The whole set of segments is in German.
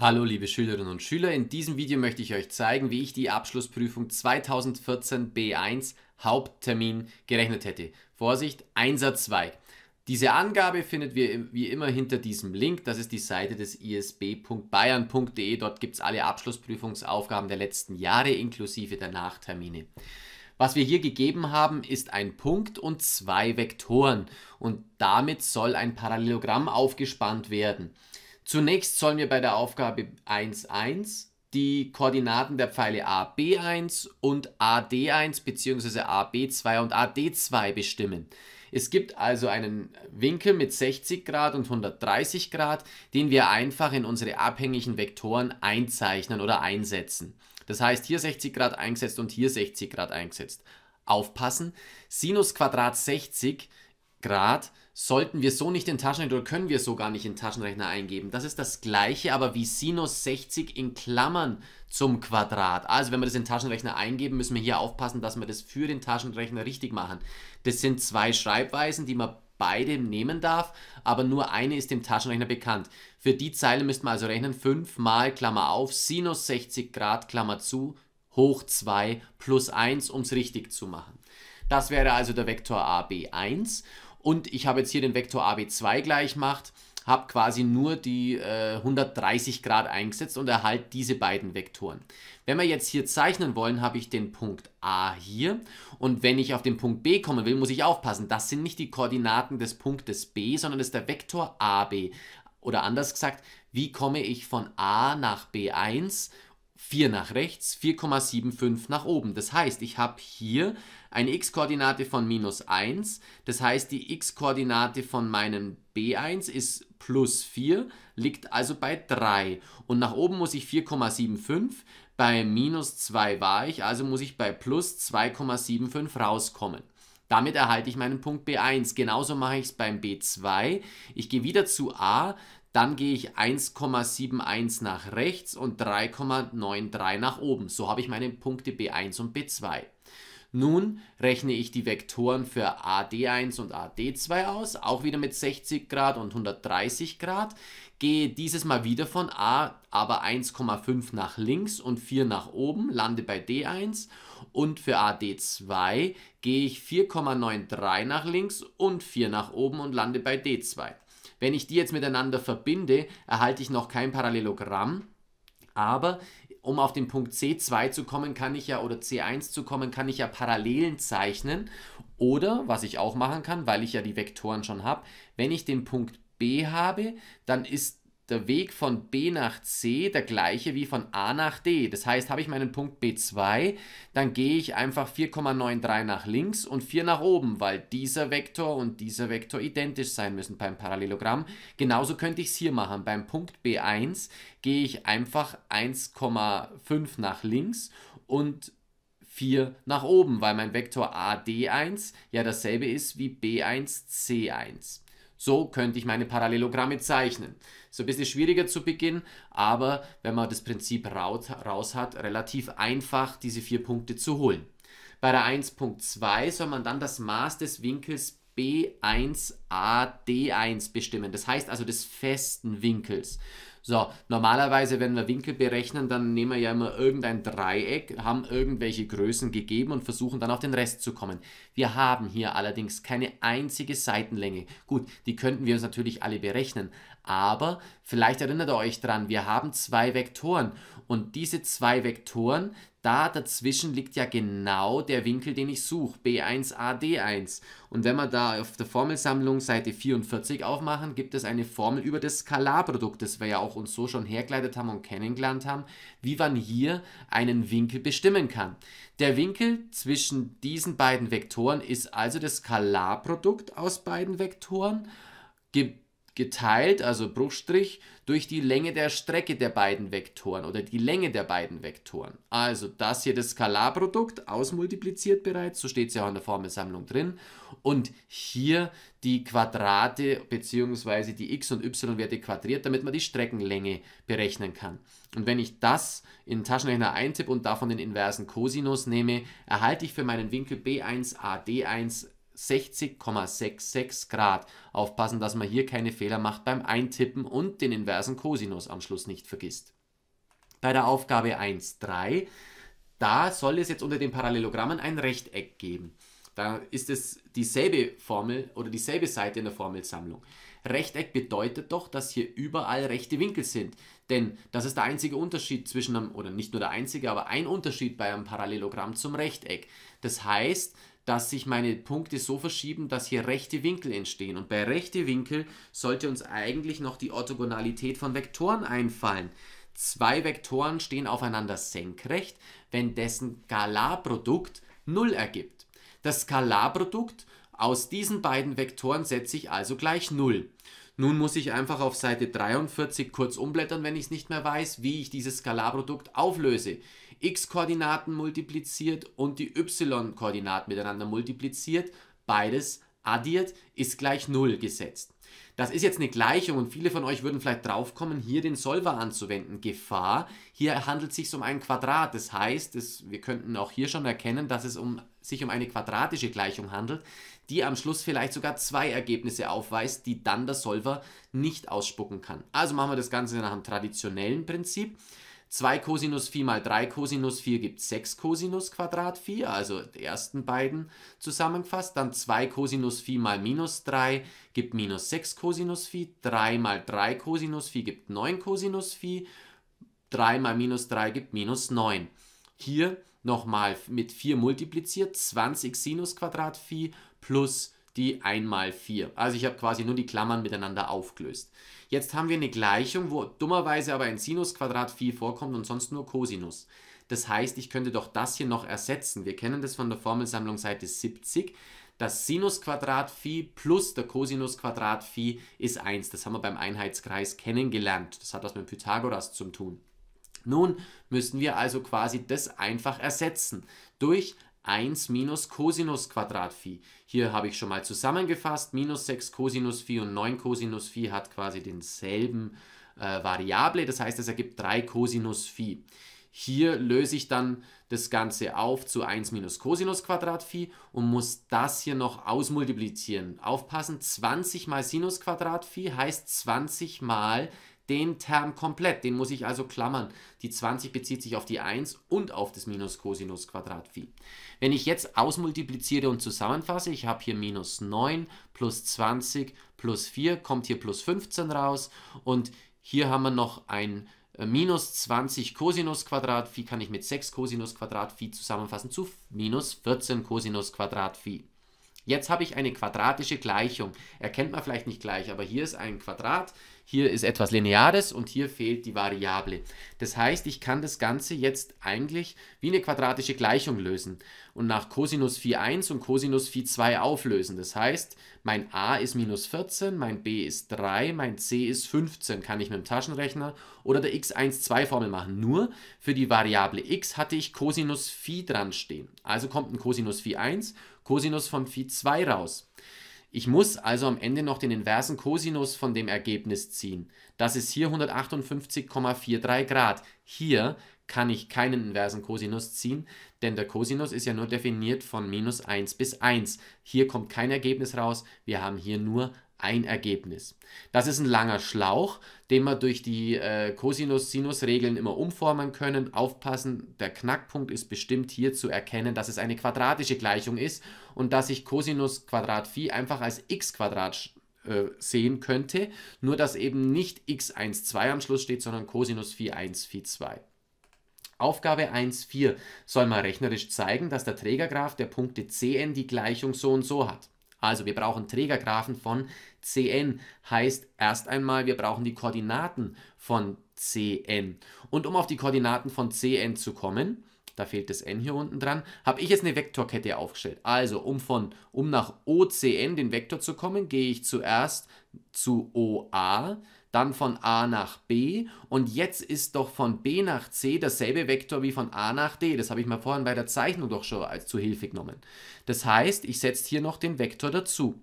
Hallo liebe Schülerinnen und Schüler, in diesem Video möchte ich euch zeigen, wie ich die Abschlussprüfung 2014 B1 Haupttermin gerechnet hätte. Vorsicht, Einsatzweig. Diese Angabe findet ihr wie immer hinter diesem Link, das ist die Seite des isb.bayern.de, dort gibt es alle Abschlussprüfungsaufgaben der letzten Jahre inklusive der Nachtermine. Was wir hier gegeben haben, ist ein Punkt und zwei Vektoren und damit soll ein Parallelogramm aufgespannt werden. Zunächst sollen wir bei der Aufgabe 1.1 die Koordinaten der Pfeile ab 1 und AD1 bzw. AB2 und AD2 bestimmen. Es gibt also einen Winkel mit 60 Grad und 130 Grad, den wir einfach in unsere abhängigen Vektoren einzeichnen oder einsetzen. Das heißt, hier 60 Grad eingesetzt und hier 60 Grad eingesetzt. Aufpassen, Sinus Quadrat 60 Grad sollten wir so nicht in Taschenrechner oder können wir so gar nicht in Taschenrechner eingeben. Das ist das gleiche, aber wie Sinus 60 in Klammern zum Quadrat. Also wenn wir das in Taschenrechner eingeben, müssen wir hier aufpassen, dass wir das für den Taschenrechner richtig machen. Das sind zwei Schreibweisen, die man beide nehmen darf, aber nur eine ist dem Taschenrechner bekannt. Für die Zeile müssten wir also rechnen 5 mal Klammer auf, Sinus 60 Grad Klammer zu, hoch 2 plus 1, um es richtig zu machen. Das wäre also der Vektor AB1 und ich habe jetzt hier den Vektor AB2 gleich macht, habe quasi nur die äh, 130 Grad eingesetzt und erhalte diese beiden Vektoren. Wenn wir jetzt hier zeichnen wollen, habe ich den Punkt A hier und wenn ich auf den Punkt B kommen will, muss ich aufpassen. Das sind nicht die Koordinaten des Punktes B, sondern das ist der Vektor AB. Oder anders gesagt, wie komme ich von A nach B1 4 nach rechts, 4,75 nach oben. Das heißt, ich habe hier eine x-Koordinate von minus 1. Das heißt, die x-Koordinate von meinem b1 ist plus 4, liegt also bei 3. Und nach oben muss ich 4,75. Bei minus 2 war ich, also muss ich bei plus 2,75 rauskommen. Damit erhalte ich meinen Punkt B1. Genauso mache ich es beim B2. Ich gehe wieder zu A, dann gehe ich 1,71 nach rechts und 3,93 nach oben. So habe ich meine Punkte B1 und B2. Nun rechne ich die Vektoren für AD1 und AD2 aus, auch wieder mit 60 Grad und 130 Grad. Gehe dieses Mal wieder von A, aber 1,5 nach links und 4 nach oben, lande bei D1 und für AD2 gehe ich 4,93 nach links und 4 nach oben und lande bei D2. Wenn ich die jetzt miteinander verbinde, erhalte ich noch kein Parallelogramm, aber um auf den Punkt C2 zu kommen, kann ich ja oder C1 zu kommen, kann ich ja Parallelen zeichnen oder was ich auch machen kann, weil ich ja die Vektoren schon habe, wenn ich den Punkt B habe, dann ist der Weg von B nach C der gleiche wie von A nach D. Das heißt, habe ich meinen Punkt B2, dann gehe ich einfach 4,93 nach links und 4 nach oben, weil dieser Vektor und dieser Vektor identisch sein müssen beim Parallelogramm. Genauso könnte ich es hier machen. Beim Punkt B1 gehe ich einfach 1,5 nach links und 4 nach oben, weil mein Vektor AD1 ja dasselbe ist wie B1C1. So könnte ich meine Parallelogramme zeichnen. So ein bisschen schwieriger zu Beginn, aber wenn man das Prinzip raus hat, relativ einfach diese vier Punkte zu holen. Bei der 1.2 soll man dann das Maß des Winkels B1AD1 bestimmen. Das heißt also des festen Winkels. So, normalerweise, wenn wir Winkel berechnen, dann nehmen wir ja immer irgendein Dreieck, haben irgendwelche Größen gegeben und versuchen dann auf den Rest zu kommen. Wir haben hier allerdings keine einzige Seitenlänge. Gut, die könnten wir uns natürlich alle berechnen, aber vielleicht erinnert ihr euch dran, wir haben zwei Vektoren und diese zwei Vektoren, da dazwischen liegt ja genau der Winkel, den ich suche, b 1 ad 1 Und wenn wir da auf der Formelsammlung Seite 44 aufmachen, gibt es eine Formel über das Skalarprodukt, das wir ja auch uns so schon hergeleitet haben und kennengelernt haben, wie man hier einen Winkel bestimmen kann. Der Winkel zwischen diesen beiden Vektoren ist also das Skalarprodukt aus beiden Vektoren, gibt geteilt, also Bruchstrich, durch die Länge der Strecke der beiden Vektoren oder die Länge der beiden Vektoren. Also das hier das Skalarprodukt, ausmultipliziert bereits, so steht es ja auch in der Formelsammlung drin. Und hier die Quadrate bzw. die x- und y-Werte quadriert, damit man die Streckenlänge berechnen kann. Und wenn ich das in den Taschenrechner eintippe und davon den inversen Cosinus nehme, erhalte ich für meinen Winkel B1 AD1 60,66 Grad. Aufpassen, dass man hier keine Fehler macht beim Eintippen und den inversen Cosinus am Schluss nicht vergisst. Bei der Aufgabe 1.3, da soll es jetzt unter den Parallelogrammen ein Rechteck geben. Da ist es dieselbe Formel oder dieselbe Seite in der Formelsammlung. Rechteck bedeutet doch, dass hier überall rechte Winkel sind. Denn das ist der einzige Unterschied zwischen einem, oder nicht nur der einzige, aber ein Unterschied bei einem Parallelogramm zum Rechteck. Das heißt, dass sich meine Punkte so verschieben, dass hier rechte Winkel entstehen. Und bei rechte Winkel sollte uns eigentlich noch die Orthogonalität von Vektoren einfallen. Zwei Vektoren stehen aufeinander senkrecht, wenn dessen Skalarprodukt 0 ergibt. Das Skalarprodukt aus diesen beiden Vektoren setze ich also gleich 0. Nun muss ich einfach auf Seite 43 kurz umblättern, wenn ich es nicht mehr weiß, wie ich dieses Skalarprodukt auflöse. x-Koordinaten multipliziert und die y-Koordinaten miteinander multipliziert, beides addiert, ist gleich 0 gesetzt. Das ist jetzt eine Gleichung und viele von euch würden vielleicht draufkommen, hier den Solver anzuwenden. Gefahr, hier handelt es sich um ein Quadrat. Das heißt, es, wir könnten auch hier schon erkennen, dass es um, sich um eine quadratische Gleichung handelt die am Schluss vielleicht sogar zwei Ergebnisse aufweist, die dann der Solver nicht ausspucken kann. Also machen wir das Ganze nach dem traditionellen Prinzip. 2 Cosinus Phi mal 3 Cosinus 4 gibt 6 Cosinus Quadrat Phi, also die ersten beiden zusammengefasst. Dann 2 Cosinus Phi mal minus 3 gibt minus 6 Cosinus Phi. 3 mal 3 Cosinus Phi gibt 9 Cosinus Phi. 3 mal minus 3 gibt minus 9. Hier nochmal mit 4 multipliziert, 20 Sinus Quadrat Phi plus die 1 mal 4. Also ich habe quasi nur die Klammern miteinander aufgelöst. Jetzt haben wir eine Gleichung, wo dummerweise aber ein Sinusquadrat phi vorkommt und sonst nur Cosinus. Das heißt, ich könnte doch das hier noch ersetzen. Wir kennen das von der Formelsammlung Seite 70. Das Sinusquadrat Phi plus der Cosinusquadrat Phi ist 1. Das haben wir beim Einheitskreis kennengelernt. Das hat was mit Pythagoras zu tun. Nun müssen wir also quasi das einfach ersetzen durch 1 minus Cosinus Quadrat Phi. Hier habe ich schon mal zusammengefasst, minus 6 Cosinus Phi und 9 Cosinus Phi hat quasi denselben äh, Variable, das heißt, es ergibt 3 Cosinus Phi. Hier löse ich dann das Ganze auf zu 1 minus Cosinus Quadrat Phi und muss das hier noch ausmultiplizieren. Aufpassen, 20 mal Sinus Quadrat Phi heißt 20 mal den Term komplett. Den muss ich also klammern. Die 20 bezieht sich auf die 1 und auf das Minus Cosinus Quadrat Phi. Wenn ich jetzt ausmultipliziere und zusammenfasse, ich habe hier minus 9 plus 20 plus 4, kommt hier plus 15 raus. Und hier haben wir noch ein äh, minus 20 Cosinus Quadrat Phi, kann ich mit 6 Cosinus Quadrat Phi zusammenfassen zu minus 14 Cosinus Quadrat Phi. Jetzt habe ich eine quadratische Gleichung. Erkennt man vielleicht nicht gleich, aber hier ist ein Quadrat. Hier ist etwas Lineares und hier fehlt die Variable. Das heißt, ich kann das Ganze jetzt eigentlich wie eine quadratische Gleichung lösen und nach Cosinus phi 1 und Cosinus phi 2 auflösen. Das heißt, mein a ist minus 14, mein b ist 3, mein c ist 15. Kann ich mit dem Taschenrechner oder der x1,2-Formel machen. Nur für die Variable x hatte ich Cosinus phi dran stehen. Also kommt ein Cosinus phi 1, Cosinus von phi 2 raus. Ich muss also am Ende noch den inversen Cosinus von dem Ergebnis ziehen. Das ist hier 158,43 Grad. Hier kann ich keinen inversen Cosinus ziehen, denn der Cosinus ist ja nur definiert von minus 1 bis 1. Hier kommt kein Ergebnis raus, wir haben hier nur ein Ergebnis. Das ist ein langer Schlauch, den wir durch die äh, Cosinus-Sinus-Regeln immer umformen können. Aufpassen, der Knackpunkt ist bestimmt hier zu erkennen, dass es eine quadratische Gleichung ist und dass ich Cosinus Quadrat Phi einfach als x Quadrat äh, sehen könnte, nur dass eben nicht x12 am Schluss steht, sondern Cosinus Phi 1 Phi 2. Aufgabe 1.4 soll man rechnerisch zeigen, dass der Trägergraph der Punkte Cn die Gleichung so und so hat. Also wir brauchen Trägergraphen von Cn heißt erst einmal, wir brauchen die Koordinaten von Cn. Und um auf die Koordinaten von Cn zu kommen, da fehlt das n hier unten dran, habe ich jetzt eine Vektorkette aufgestellt. Also um, von, um nach OCN, den Vektor zu kommen, gehe ich zuerst zu OA, dann von A nach B und jetzt ist doch von B nach C derselbe Vektor wie von A nach D. Das habe ich mal vorhin bei der Zeichnung doch schon als zu Hilfe genommen. Das heißt, ich setze hier noch den Vektor dazu.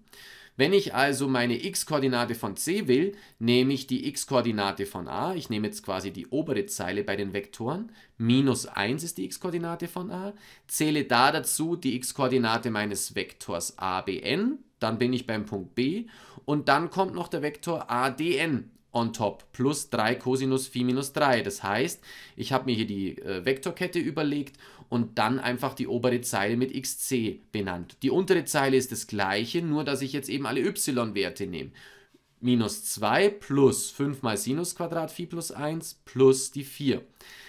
Wenn ich also meine x-Koordinate von c will, nehme ich die x-Koordinate von a, ich nehme jetzt quasi die obere Zeile bei den Vektoren, minus 1 ist die x-Koordinate von a, zähle da dazu die x-Koordinate meines Vektors a b n, dann bin ich beim Punkt b und dann kommt noch der Vektor a d n on top plus 3 Cosinus Phi minus 3. Das heißt, ich habe mir hier die äh, Vektorkette überlegt und dann einfach die obere Zeile mit xc benannt. Die untere Zeile ist das gleiche, nur dass ich jetzt eben alle y-Werte nehme. Minus 2 plus 5 mal Sinus Quadrat Phi plus 1 plus die 4.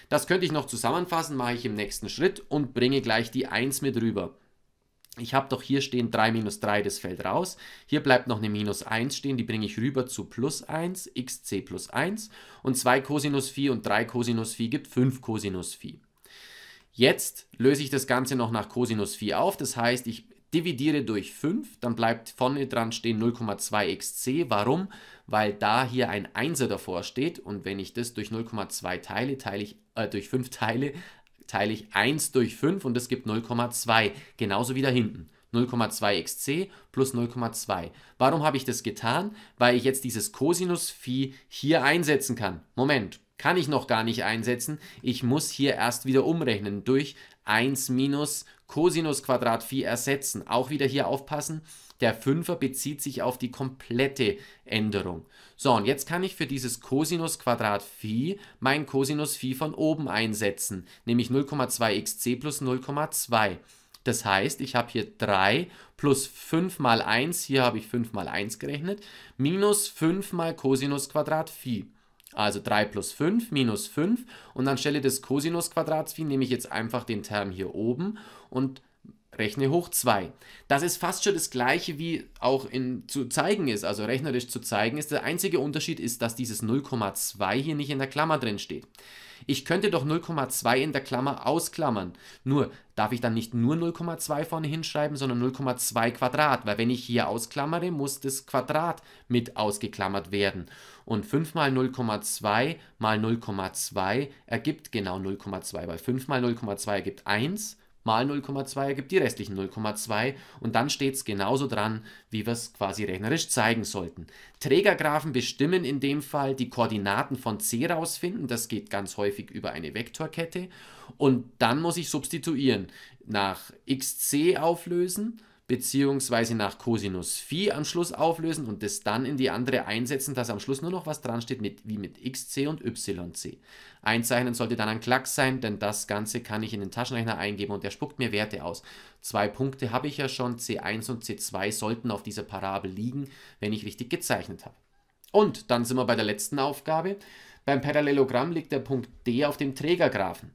Das könnte ich noch zusammenfassen, mache ich im nächsten Schritt und bringe gleich die 1 mit rüber ich habe doch hier stehen 3 minus 3, das fällt raus. Hier bleibt noch eine minus 1 stehen, die bringe ich rüber zu plus 1, xc plus 1. Und 2 Cosinus Phi und 3 Cosinus Phi gibt 5 Cosinus Phi. Jetzt löse ich das Ganze noch nach Cosinus Phi auf, das heißt, ich dividiere durch 5, dann bleibt vorne dran stehen 0,2 xc. Warum? Weil da hier ein 1er davor steht und wenn ich das durch 0,2 teile, teile ich, äh, durch 5 teile, teile ich 1 durch 5 und es gibt 0,2. Genauso wie da hinten. 0,2 xc plus 0,2. Warum habe ich das getan? Weil ich jetzt dieses Cosinus Phi hier einsetzen kann. Moment, kann ich noch gar nicht einsetzen. Ich muss hier erst wieder umrechnen durch 1 minus Cosinus Quadrat Phi ersetzen. Auch wieder hier aufpassen, der 5er bezieht sich auf die komplette Änderung. So, und jetzt kann ich für dieses Cosinus Quadrat Phi mein Cosinus Phi von oben einsetzen, nämlich 0,2xc plus 0,2. Das heißt, ich habe hier 3 plus 5 mal 1, hier habe ich 5 mal 1 gerechnet, minus 5 mal Cosinus Quadrat Phi. Also 3 plus 5 minus 5 und anstelle des Cosinus-Quadrats nehme ich jetzt einfach den Term hier oben und rechne hoch 2. Das ist fast schon das gleiche, wie auch in, zu zeigen ist, also rechnerisch zu zeigen ist. Der einzige Unterschied ist, dass dieses 0,2 hier nicht in der Klammer drin steht. Ich könnte doch 0,2 in der Klammer ausklammern. Nur darf ich dann nicht nur 0,2 vorne hinschreiben, sondern 0,2 Quadrat, weil wenn ich hier ausklammere, muss das Quadrat mit ausgeklammert werden. Und 5 mal 0,2 mal 0,2 ergibt genau 0,2, weil 5 mal 0,2 ergibt 1 mal 0,2 ergibt die restlichen 0,2 und dann steht es genauso dran, wie wir es quasi rechnerisch zeigen sollten. Trägergraphen bestimmen in dem Fall die Koordinaten von C rausfinden, das geht ganz häufig über eine Vektorkette und dann muss ich substituieren, nach xc auflösen beziehungsweise nach Cosinus Phi am Schluss auflösen und das dann in die andere einsetzen, dass am Schluss nur noch was dran steht mit, wie mit XC und YC. Einzeichnen sollte dann ein Klack sein, denn das Ganze kann ich in den Taschenrechner eingeben und der spuckt mir Werte aus. Zwei Punkte habe ich ja schon, C1 und C2 sollten auf dieser Parabel liegen, wenn ich richtig gezeichnet habe. Und dann sind wir bei der letzten Aufgabe. Beim Parallelogramm liegt der Punkt D auf dem Trägergraphen.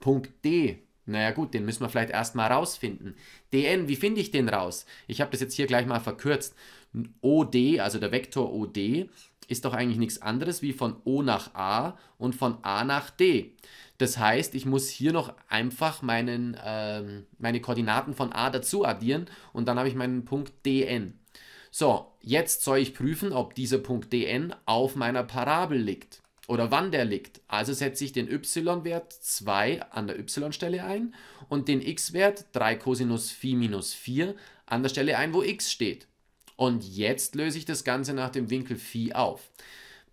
Punkt D naja gut, den müssen wir vielleicht erstmal rausfinden. dn, wie finde ich den raus? Ich habe das jetzt hier gleich mal verkürzt. OD, also der Vektor OD, ist doch eigentlich nichts anderes wie von O nach A und von A nach D. Das heißt, ich muss hier noch einfach meinen, ähm, meine Koordinaten von A dazu addieren und dann habe ich meinen Punkt dn. So, jetzt soll ich prüfen, ob dieser Punkt dn auf meiner Parabel liegt oder wann der liegt. Also setze ich den y-Wert 2 an der y-Stelle ein und den x-Wert 3 Cosinus phi minus 4 an der Stelle ein, wo x steht. Und jetzt löse ich das Ganze nach dem Winkel phi auf.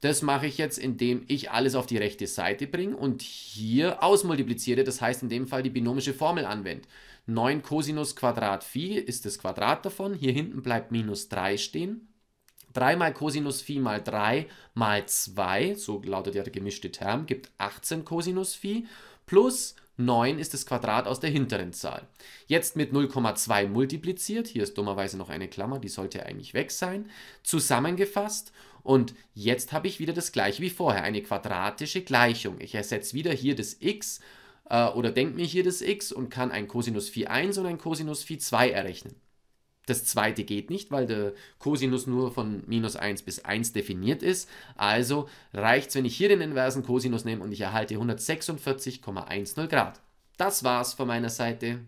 Das mache ich jetzt, indem ich alles auf die rechte Seite bringe und hier ausmultipliziere, das heißt in dem Fall die binomische Formel anwende. 9 Cosinus Quadrat Phi ist das Quadrat davon, hier hinten bleibt minus 3 stehen 3 mal Cosinus Phi mal 3 mal 2, so lautet ja der gemischte Term, gibt 18 Cosinus Phi plus 9 ist das Quadrat aus der hinteren Zahl. Jetzt mit 0,2 multipliziert, hier ist dummerweise noch eine Klammer, die sollte eigentlich weg sein, zusammengefasst und jetzt habe ich wieder das gleiche wie vorher, eine quadratische Gleichung. Ich ersetze wieder hier das x äh, oder denke mir hier das x und kann ein Cosinus Phi 1 und ein Cosinus Phi 2 errechnen. Das zweite geht nicht, weil der Cosinus nur von minus 1 bis 1 definiert ist. Also reicht es, wenn ich hier den inversen Cosinus nehme und ich erhalte 146,10 Grad. Das war's von meiner Seite.